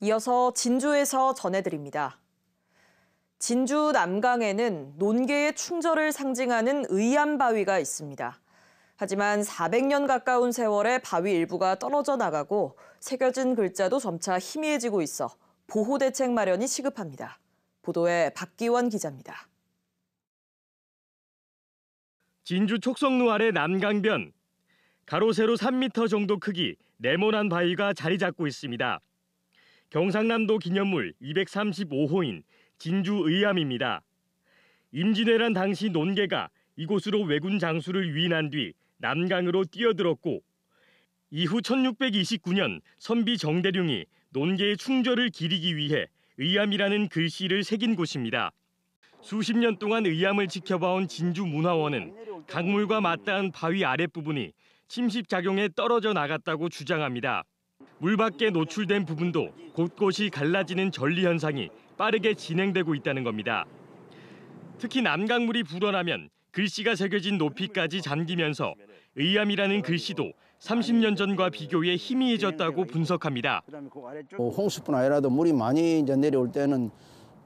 이어서 진주에서 전해드립니다. 진주 남강에는 논개의 충절을 상징하는 의암바위가 있습니다. 하지만 400년 가까운 세월에 바위 일부가 떨어져 나가고 새겨진 글자도 점차 희미해지고 있어 보호 대책 마련이 시급합니다. 보도에 박기원 기자입니다. 진주 촉성루 아래 남강변 가로 세로 3m 정도 크기 네모난 바위가 자리 잡고 있습니다. 경상남도 기념물 235호인 진주의암입니다. 임진왜란 당시 논개가 이곳으로 왜군 장수를 위인한뒤 남강으로 뛰어들었고 이후 1629년 선비 정대룡이 논개의 충절을 기리기 위해 의암이라는 글씨를 새긴 곳입니다. 수십 년 동안 의암을 지켜봐온 진주문화원은 강물과 맞닿은 바위 아랫부분이 침식작용에 떨어져 나갔다고 주장합니다. 물 밖에 노출된 부분도 곳곳이 갈라지는 전리 현상이 빠르게 진행되고 있다는 겁니다. 특히 남강물이 불어나면 글씨가 새겨진 높이까지 잠기면서 의암이라는 글씨도 30년 전과 비교해 희미해졌다고 분석합니다. 어, 홍수뿐 아니라도 물이 많이 이제 내려올 때는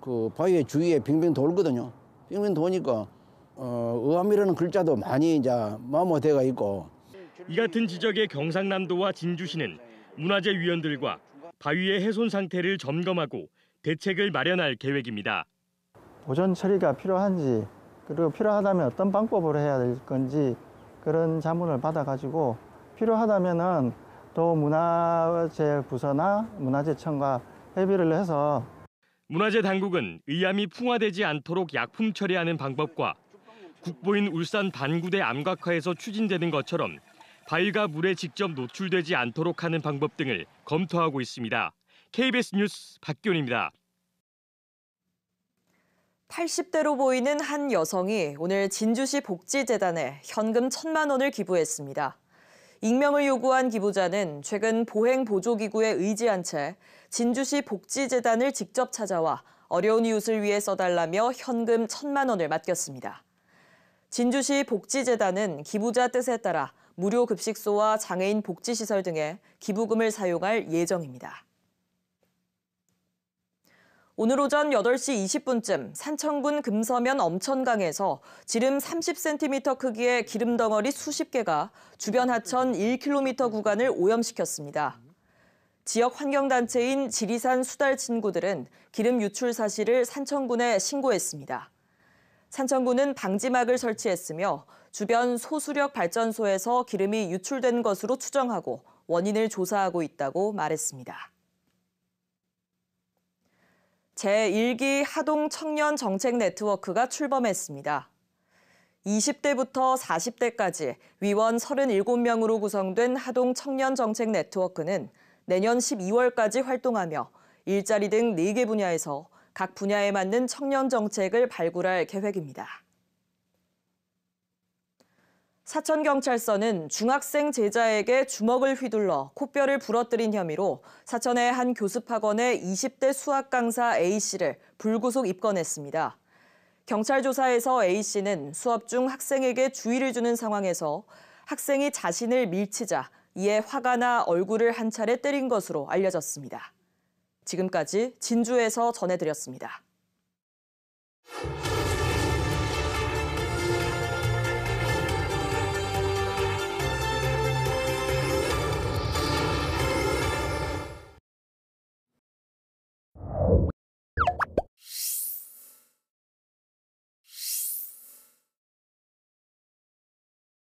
그 바위의 주위에 빙빙 돌거든요. 빙빙 도니까 어, 의암이라는 글자도 많이 이제 마모돼가 있고. 이 같은 지적에 경상남도와 진주시는 문화재 위원들과 바위의 해손 상태를 점검하고 대책을 마련할 계획입니다. 보존 처리가 필요한지 그리고 필요하다면 어떤 방법으로 해야 될 건지 그런 자문을 받아가지고 필요하다면은 또 문화재 부서나 문화재청과 협의를 해서 문화재 당국은 의암이 풍화되지 않도록 약품 처리하는 방법과 국보인 울산 반구대 암각화에서 추진되는 것처럼 과일과 물에 직접 노출되지 않도록 하는 방법 등을 검토하고 있습니다. KBS 뉴스 박균입니다. 80대로 보이는 한 여성이 오늘 진주시 복지재단에 현금 1 천만 원을 기부했습니다. 익명을 요구한 기부자는 최근 보행보조기구에 의지한 채 진주시 복지재단을 직접 찾아와 어려운 이웃을 위해 써달라며 현금 1 천만 원을 맡겼습니다. 진주시 복지재단은 기부자 뜻에 따라 무료 급식소와 장애인 복지시설 등에 기부금을 사용할 예정입니다. 오늘 오전 8시 20분쯤 산천군 금서면 엄천강에서 지름 30cm 크기의 기름 덩어리 수십 개가 주변 하천 1km 구간을 오염시켰습니다. 지역 환경단체인 지리산 수달 친구들은 기름 유출 사실을 산천군에 신고했습니다. 산천군은 방지막을 설치했으며 주변 소수력 발전소에서 기름이 유출된 것으로 추정하고 원인을 조사하고 있다고 말했습니다. 제1기 하동 청년 정책 네트워크가 출범했습니다. 20대부터 40대까지 위원 37명으로 구성된 하동 청년 정책 네트워크는 내년 12월까지 활동하며 일자리 등 4개 분야에서 각 분야에 맞는 청년 정책을 발굴할 계획입니다. 사천경찰서는 중학생 제자에게 주먹을 휘둘러 코뼈를 부러뜨린 혐의로 사천의 한 교습학원의 20대 수학 강사 A씨를 불구속 입건했습니다. 경찰 조사에서 A씨는 수업 중 학생에게 주의를 주는 상황에서 학생이 자신을 밀치자 이에 화가 나 얼굴을 한 차례 때린 것으로 알려졌습니다. 지금까지 진주에서 전해드렸습니다.